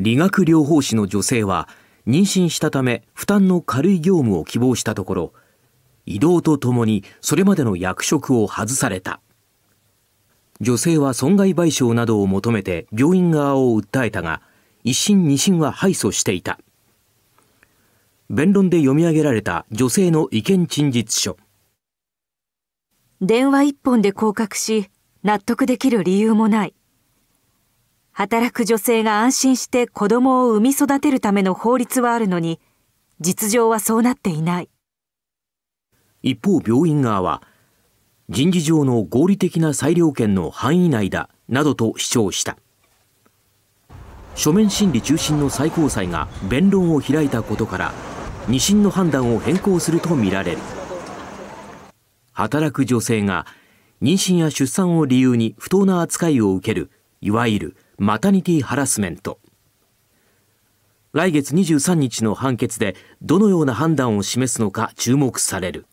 理学療法士の女性は妊娠したため負担の軽い業務を希望したところ移動とともにそれまでの役職を外された女性は損害賠償などを求めて病院側を訴えたが一審二審は敗訴していた弁論で読み上げられた女性の意見陳述書電話一本で降格し納得できる理由もない働く女性が安心して子供を産み育てるための法律はあるのに、実情はそうなっていない。一方、病院側は、人事上の合理的な裁量権の範囲内だなどと主張した。書面審理中心の最高裁が弁論を開いたことから、2審の判断を変更するとみられる。働く女性が妊娠や出産を理由に不当な扱いを受ける、いわゆるマタニティハラスメント来月23日の判決でどのような判断を示すのか注目される